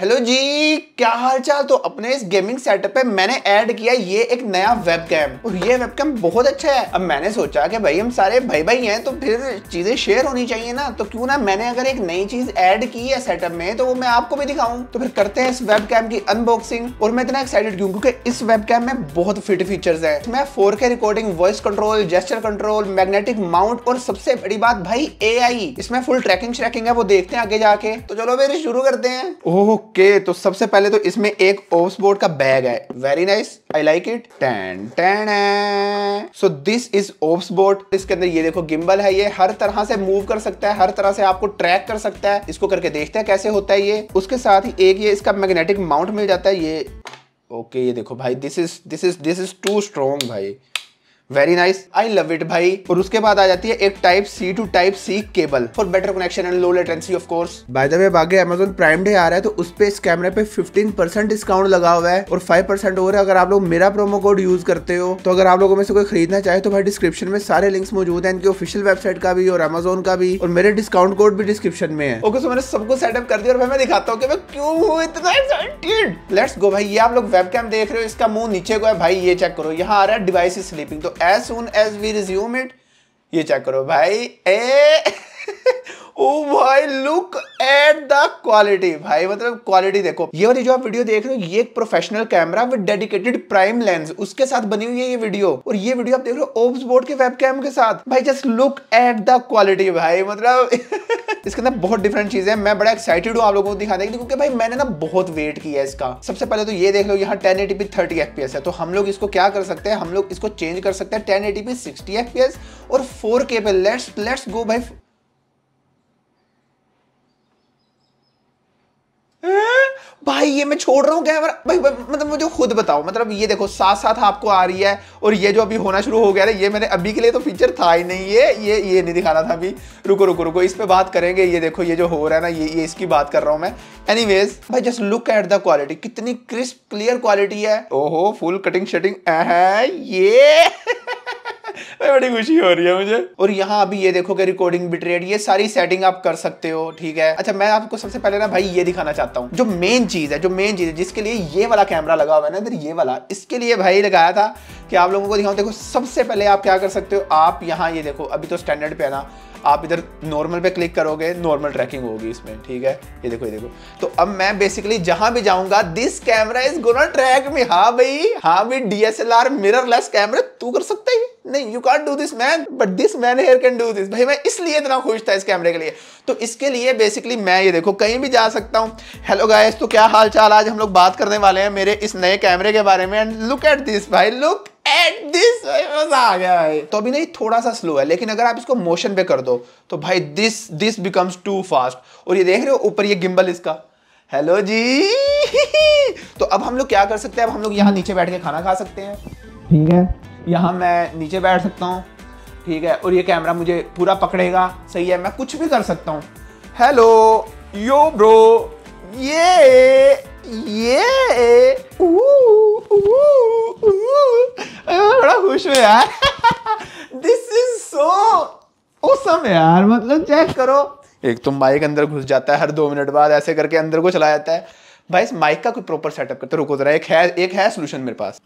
Hello जी क्या हाल चाल तो अपने इस गेमिंग सेटअप पे मैंने ऐड किया ये एक नया वेबकैम और ये वेबकैम बहुत अच्छा है अब मैंने सोचा कि भाई हम सारे भाई भाई हैं तो फिर चीजें शेयर होनी चाहिए ना तो क्यों ना मैंने अगर एक नई चीज ऐड की है सेटअप में तो वो मैं आपको भी दिखाऊं तो फिर करते हैं इस वेब की अनबॉक्सिंग और मैं इतना एक्साइटेड क्यों क्योंकि इस वेब में बहुत फिट फीचर है मैं four recording voice control gesture control magnetic mount और सबसे बड़ी बात भाई ए इसमें फुल ट्रैकिंग श्रैकिंग है वो देखते हैं आगे जाके तो चलो फिर शुरू करते हैं ओह ओके तो सबसे पहले तो इसमें एक ऑफ बोर्ड का बैग है very nice I like it टैन टैन so this is off board इसके अंदर ये देखो गिम्बल है ये हर तरह से मूव कर सकता है हर तरह से आपको ट्रैक कर सकता है इसको करके देखते हैं कैसे होता है ये उसके साथ ही एक ये इसका मैग्नेटिक माउंट मिल जाता है ये ओके okay, ये देखो भाई this is this is this is too strong भाई very nice I love it भाई और उसके बाद आ जाती है एक type C to type C cable for better connection and low latency of course by the way आगे अमेजोन प्राइम डे आ रहा है तो उस पे इस कैमरे पे 15% डिस्काउंट लगा हुआ है और 5% और अगर आप लोग मेरा प्रोमो कोड यूज करते हो तो अगर आप लोगों में से कोई खरीदना चाहे तो भाई डिस्क्रिप्शन में सारे लिंक्स मौजूद है इनकी ऑफिशियल वेबसाइट का भी और अमेजोन का भी और मेरे डिस्काउंट कोड भी डिस्क्रिप्शन में है ओके सो मैंने सबको सेटअप कर दिया और भाई मैं दिखाता हूँ कि मैं क्यों हूँ इतना एक्साइटेड लेट्स गो भाई ये आप लोग वेबकैम देख रहे हो इसका मुंह नीचे को है भाई ये चेक करो यहाँ आ रहा है डिवाइस स्लीपिंग तो as soon as we resume it ये चेक करो भाई ए ओ oh भाई लुक एट द क्वालिटी भाई मतलब क्वालिटी देखो ये वाली जो आप वीडियो देख रहे हो ये एक professional camera with dedicated prime lens उसके साथ बनी हुई है ये वीडियो और ये वीडियो आप देख रहे हो ओब्स बोर्ड के वेबकैम के साथ भाई just look at the quality भाई मतलब इसके अंदर बहुत डिफरेंट चीजें हैं मैं बड़ा एक्साइटेड हूँ आप लोगों को दिखाने के लिए क्योंकि भाई मैंने ना बहुत वेट किया है इसका सबसे पहले तो ये देख लो यहाँ ten eighty P thirty F P S है तो हम लोग इसको क्या कर सकते हैं हम लोग इसको चेंज कर सकते हैं ten eighty P sixty F P S और फोर के पे लेट्स लेट्स गो भाई भाई ये मैं छोड़ रहा हूँ कैमरा मतलब, भाई मतलब मुझे खुद बताओ मतलब ये देखो साथ साथ आपको आ रही है और ये जो अभी होना शुरू हो गया है ये मैंने अभी के लिए तो फीचर था ही नहीं ये ये ये नहीं दिखाना था अभी रुको रुको रुको इस पे बात करेंगे ये देखो ये जो हो रहा है ना ये ये इसकी बात कर रहा हूँ मैं एनी भाई just look at the quality कितनी क्रिस्प क्लियर क्वालिटी है ओहो फुल कटिंग शटिंग ये बड़ी खुशी हो रही है मुझे और यहाँ अभी ये देखो कि रिकॉर्डिंग बिटरेट ये सारी सेटिंग आप कर सकते हो ठीक है अच्छा मैं आपको सबसे पहले ना भाई ये दिखाना चाहता हूँ जो मेन चीज है जो मेन चीज है जिसके लिए ये वाला कैमरा लगा हुआ है ना इधर ये वाला इसके लिए भाई लगाया था कि आप लोगों को दिखाऊँ देखो सबसे पहले आप क्या कर सकते हो आप यहाँ ये देखो अभी तो स्टैंडर्ड पे है ना आप इधर नॉर्मल पे क्लिक करोगे नॉर्मल ट्रैकिंग होगी इसमें ठीक है ये देखो ये देखो तो अब मैं बेसिकली जहां भी जाऊंगा this camera is gonna track me हाँ भाई हाँ भाई डीएसएलआर लेस कैमरे तू कर सकते ही नहीं you can't do this man but this man here can do this भाई मैं इसलिए इतना खुश था इस कैमरे के लिए तो इसके लिए बेसिकली मैं ये देखो कहीं भी जा सकता हूँ हेलो गाइस तो क्या हाल चाल आज हम लोग बात करने वाले हैं मेरे इस नए कैमरे के बारे में एंड लुक एट दिस भाई लुक एट दिस मजा आ गया तो अभी नहीं थोड़ा सा स्लो है लेकिन अगर आप इसको मोशन पे कर दो तो भाई this this becomes too fast और ये देख रहे हो ऊपर ये गिम्बल इसका हेलो जी तो अब हम लोग क्या कर सकते हैं अब हम लोग यहाँ नीचे बैठ के खाना खा सकते हैं ठीक है यहाँ मैं नीचे बैठ सकता हूँ ठीक है और ये कैमरा मुझे पूरा पकड़ेगा सही है मैं कुछ भी कर सकता हूँ हेलो यो ब्रो ये ये बड़ा खुश हो यार दिस इज सो ओसम यार मतलब चेक करो एक तो माइक अंदर घुस जाता है हर दो मिनट बाद ऐसे करके अंदर को चला जाता है भाई इस माइक का कोई प्रॉपर सेटअप करते रुको जरा एक है एक है सोल्यूशन मेरे पास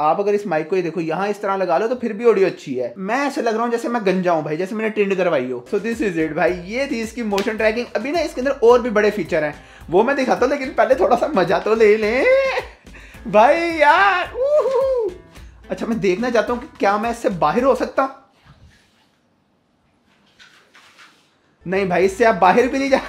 आप अगर इस माइक को ये देखो यहाँ इस तरह लगा लो तो फिर भी ऑडियो अच्छी है मैं ऐसे लग रहा हूँ जैसे मैं गंजा हूँ भाई जैसे मैंने ट्रेंड करवाई हो सो दिस इज इट भाई ये थी इसकी मोशन ट्रैकिंग अभी ना इसके अंदर और भी बड़े फीचर हैं वो मैं दिखाता हूँ लेकिन पहले थोड़ा सा मजा तो ले लें भाई यार अच्छा मैं देखना चाहता हूँ कि क्या मैं इससे बाहर हो सकता नहीं भाई इससे आप बाहर भी नहीं जा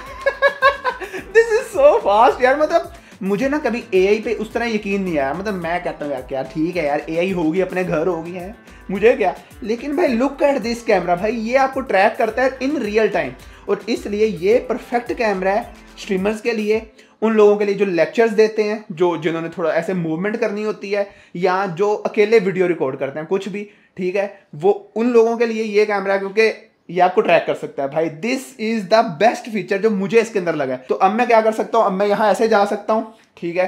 दिस इज सो फास्ट यार मतलब मुझे ना कभी ए आई पे उस तरह यकीन नहीं आया मतलब मैं कहता हूँ यार क्या ठीक है यार ए आई होगी अपने घर होगी है मुझे क्या लेकिन भाई लुक एट दिस कैमरा भाई ये आपको ट्रैक करता है इन रियल टाइम और इसलिए ये परफेक्ट कैमरा है स्ट्रीमर्स के लिए उन लोगों के लिए जो लेक्चर्स देते हैं जो जिन्होंने थोड़ा ऐसे मूवमेंट करनी होती है या जो अकेले वीडियो रिकॉर्ड करते हैं कुछ भी ठीक है वो उन लोगों के लिए ये कैमरा क्योंकि ये आपको ट्रैक कर सकता है भाई this is the best feature जो मुझे इसके अंदर लगा है तो अब मैं क्या कर सकता हूँ अब मैं यहाँ ऐसे जा सकता हूँ ठीक है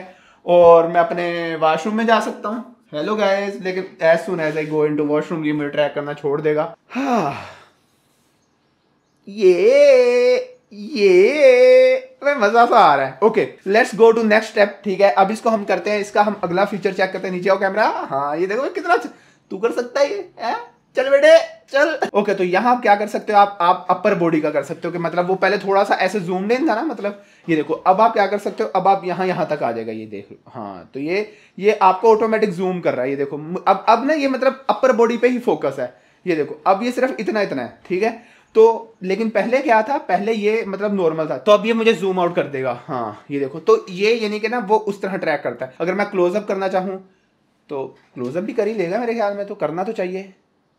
और मैं अपने वॉशरूम में जा सकता हूँ हेलो गाइस लेकिन as soon as I go into washroom ये मुझे ट्रैक करना छोड़ देगा हाँ ये ये मजा सा आ रहा है okay let's go to next step ठीक है अब इसको हम करते हैं इसका हम अगला फीचर चेक करते हैं नीचे आओ कैमरा हाँ ये देखो कितना अच्छा- तू कर सकता है ये है? चल बेटे चल ओके okay, तो यहाँ आप क्या कर सकते हो आप आप अपर बॉडी का कर सकते हो कि मतलब वो पहले थोड़ा सा ऐसे जूम लेन था ना मतलब ये देखो अब आप क्या कर सकते हो अब आप यहाँ यहाँ तक आ जाएगा ये देख लो हाँ तो ये ये आपको ऑटोमेटिक जूम कर रहा है ये देखो अब अब ना ये मतलब अपर बॉडी पे ही फोकस है ये देखो अब ये सिर्फ इतना इतना है ठीक है तो लेकिन पहले क्या था पहले ये मतलब नॉर्मल था तो अब ये मुझे जूम आउट कर देगा हाँ ये देखो तो ये यानी कि ना वो उस तरह ट्रैक करता है अगर मैं क्लोजअप करना चाहूँ तो क्लोजअप भी कर ही लेगा मेरे ख्याल में तो करना तो चाहिए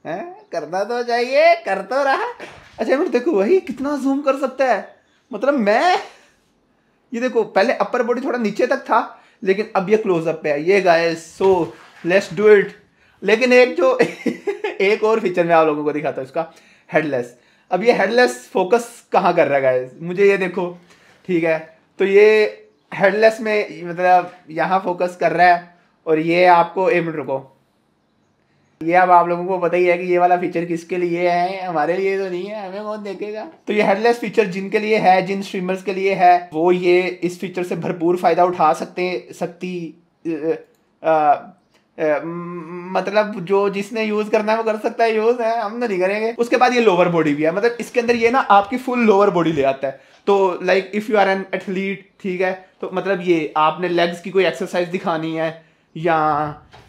हैं करना तो चाहिए कर तो रहा अच्छा मेरे देखो वही कितना जूम कर सकता है मतलब मैं ये देखो पहले अपर बॉडी थोड़ा नीचे तक था लेकिन अब ये क्लोजअप पे है ये guy so let's do it लेकिन एक जो एक और फीचर मैं आप लोगों को दिखाता हूँ इसका हेडलेस अब ये हेडलेस फोकस कहाँ कर रहा है गाय मुझे ये देखो ठीक है तो ये हेडलेस में मतलब यहाँ फोकस कर रहा है और ये आपको एक मिनट रुको ये अब आप लोगों को पता ही है कि ये वाला फीचर किसके लिए है हमारे लिए तो नहीं है हमें कौन देखेगा तो ये हेडलेस फीचर जिनके लिए है जिन स्ट्रीमर्स के लिए है वो ये इस फीचर से भरपूर फ़ायदा उठा सकते सकती आ, आ, मतलब जो जिसने यूज करना है वो कर सकता है यूज है हम तो नहीं करेंगे उसके बाद ये लोअर बॉडी भी है मतलब इसके अंदर ये ना आपकी फुल लोअर बॉडी ले आता है तो like if you are an athlete ठीक है तो मतलब ये आपने लेग्स की कोई एक्सरसाइज दिखानी है या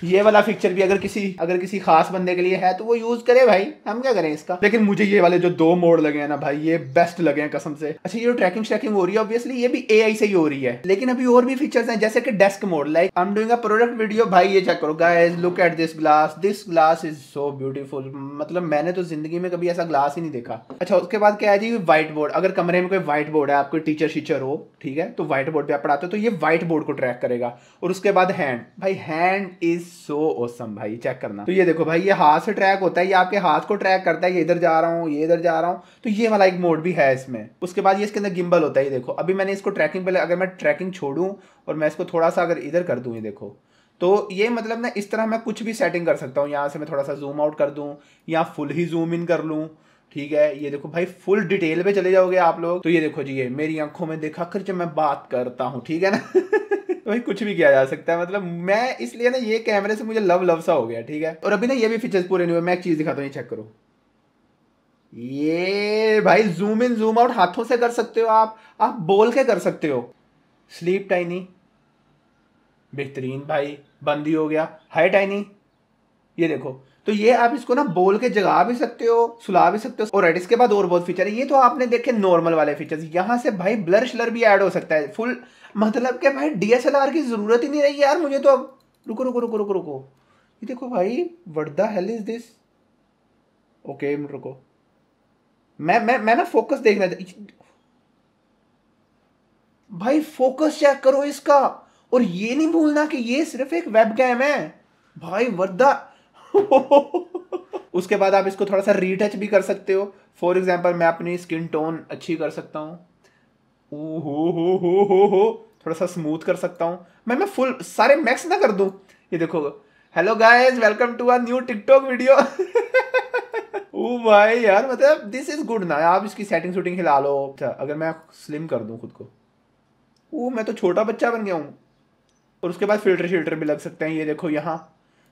ये वाला फीचर भी अगर किसी अगर किसी खास बंदे के लिए है तो वो यूज करे भाई हम क्या करें इसका लेकिन मुझे ये वाले जो दो मोड लगे हैं ना भाई ये बेस्ट लगे हैं कसम से अच्छा ये जो ट्रैकिंग ट्रैकिंग हो रही है ऑब्वियसली ये भी एआई से ही हो रही है लेकिन अभी और भी फीचर्स हैं जैसे कि desk mode like I am doing a product video भाई ये चेक करो guys look at this glass this glass is so beautiful मतलब मैंने तो जिंदगी में कभी ऐसा ग्लास ही नहीं देखा अच्छा उसके बाद क्या है जी व्हाइट बोर्ड अगर कमरे में कोई व्हाइट बोर्ड है आपको टीचर शीचर हो ठीक है तो व्हाइट बोर्ड पे आप पढ़ाते हो तो ये व्हाइट बोर्ड को ट्रैक करेगा और उसके बाद हैंड भाई भाई हैंड इज सो ओसम भाई चेक करना तो ये देखो भाई ये हाथ से ट्रैक होता है ये आपके हाथ को ट्रैक करता है ये इधर जा रहा हूँ ये इधर जा रहा हूँ तो ये वाला एक मोड भी है इसमें उसके बाद ये इसके अंदर गिम्बल होता है ये देखो अभी मैंने इसको ट्रैकिंग पहले अगर मैं ट्रैकिंग छोड़ूँ और मैं इसको थोड़ा सा अगर इधर कर दूँ ये देखो तो ये मतलब ना इस तरह मैं कुछ भी सेटिंग कर सकता हूँ यहाँ से मैं थोड़ा सा जूम आउट कर दूँ या फुल ही जूम इन कर लूँ ठीक है ये देखो भाई फुल डिटेल पे चले जाओगे आप लोग तो ये देखो जी ये मेरी आंखों में देखा कर जब मैं बात करता हूँ ठीक है ना भाई कुछ भी किया जा सकता है मतलब मैं इसलिए ना ये कैमरे से मुझे लव लव सा हो गया ठीक है और अभी ना ये भी फीचर्स पूरे नहीं हुए मैं एक चीज़ दिखाता हूँ ये चेक करो ये भाई जूम इन जूम आउट हाथों से कर सकते हो आप आप बोल के कर सकते हो स्लीप टाइनी बेहतरीन भाई बंदी हो गया हाई टाइनी ये देखो तो ये आप इसको ना बोल के जगा भी सकते हो सुला भी सकते हो और रेड इसके बाद और बहुत फीचर है ये तो आपने देखे नॉर्मल वाले फीचर्स यहाँ से भाई ब्लर श्लर भी ऐड हो सकता है फुल मतलब क्या भाई डीएसएलआर की ज़रूरत ही नहीं रही यार मुझे तो अब रुको रुको रुको रुको रुको ये देखो भाई what the hell is this okay रुको मैं मैं मैं ना फोकस देखना भाई फोकस चेक करो इसका और ये नहीं भूलना कि ये सिर्फ एक वेब वेबकैम है भाई वर्दा उसके बाद आप इसको थोड़ा सा रीटच भी कर सकते हो फॉर एग्जाम्पल मैं अपनी स्किन टोन अच्छी कर सकता हूँ हो हो हो हो हो थोड़ा सा स्मूथ कर सकता हूँ मैं मैं फुल सारे मैक्स ना कर दूँ ये देखो hello guys welcome to our new TikTok video ओ भाई यार मतलब दिस इज गुड ना आप इसकी सेटिंग शूटिंग हिला लो अच्छा अगर मैं स्लिम कर दूँ खुद को ओ मैं तो छोटा बच्चा बन गया हूँ और उसके बाद फिल्टर शिल्टर भी लग सकते हैं ये देखो यहाँ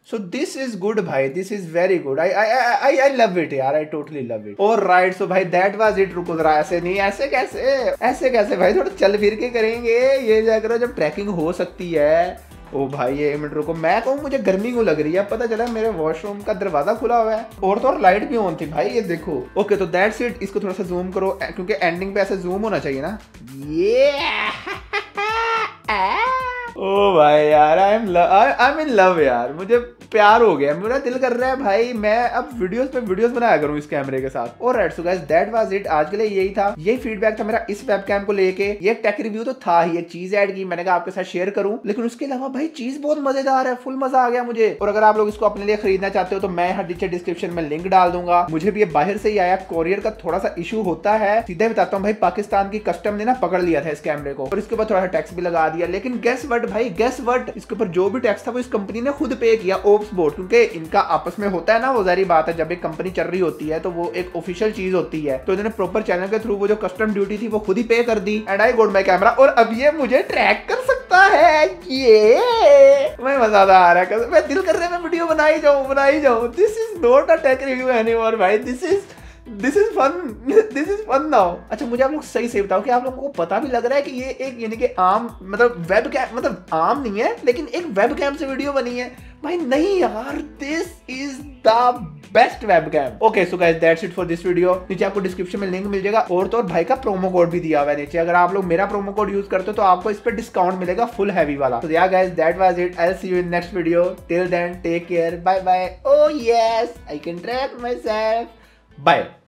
so this is good bhai this is very good i i i i love it yaar i totally love it all right so bhai that was it रुको जरा ऐसे नहीं ऐसे कैसे ऐसे कैसे भाई थोड़ा चल फिर के करेंगे ये जा करो जब ट्रैकिंग हो सकती है ओ भाई ये मिनट रुको मैं कहूँ मुझे गर्मी को लग रही है पता चला मेरे वॉशरूम का दरवाजा खुला हुआ है और तो और लाइट भी ऑन थी भाई ये देखो ओके तो दैट्स इट इसको थोड़ा सा जूम करो क्योंकि एंडिंग पे ऐसे जूम होना चाहिए ना ये ah! ओ भाई यार I am I am in love यार मुझे प्यार हो गया मेरा दिल कर रहा है भाई मैं अब वीडियोस पे वीडियोस बनाया करूँ इस कैमरे के साथ और red so guys that was it आज के लिए यही था यही फीडबैक था मेरा इस कैम को लेके ये टेक रिव्यू तो था ही एक चीज ऐड की मैंने कहा आपके साथ शेयर करूं लेकिन उसके अलावा भाई चीज बहुत मजेदार है फुल मजा आ गया मुझे और अगर आप लोग इसको अपने लिए खरीदना चाहते हो तो मैं हर नीचे डिस्क्रिप्शन में लिंक डाल दूंगा मुझे भी ये बाहर से ही आया कोरियर का थोड़ा सा इशू होता है सीधे बताता हूँ भाई पाकिस्तान की कस्टम ने ना पकड़ लिया था इस कैमरे को और इसके ऊपर थोड़ा सा टैक्स भी लगा दिया लेकिन गैस वट वर्ड भाई गेस वर्ड इसके ऊपर जो भी टैक्स था वो इस कंपनी ने खुद पे किया ओप्स बोर्ड क्योंकि इनका आपस में होता है ना वो जारी बात है जब एक कंपनी चल रही होती है तो वो एक ऑफिशियल चीज होती है तो इन्होंने प्रॉपर चैनल के थ्रू वो जो कस्टम ड्यूटी थी वो खुद ही पे कर दी एंड आई गोड माई कैमरा और अब ये मुझे ट्रैक कर सकता है ये मैं मजा आ रहा है मैं दिल कर रहा है मैं वीडियो बनाई जाऊँ बनाई जाऊँ this is not a tech review any भाई this is this is fun this is fun now अच्छा मुझे आप लोग सही से बताओ कि आप लोगों को पता भी लग रहा है कि ये एक यानी कि आम मतलब वेब कैम मतलब आम नहीं है लेकिन एक वेब कैम से वीडियो बनी है भाई नहीं यार this is the best web cam okay so guys that's it for this video नीचे आपको डिस्क्रिप्शन में लिंक मिल जाएगा और तो और भाई का प्रोमो कोड भी दिया हुआ है नीचे अगर आप लोग मेरा प्रोमो कोड यूज करते हो तो आपको इस पर डिस्काउंट मिलेगा फुल हैवी वाला तो या guys that was it I see you in next video till then take care bye bye oh yes I can track myself bye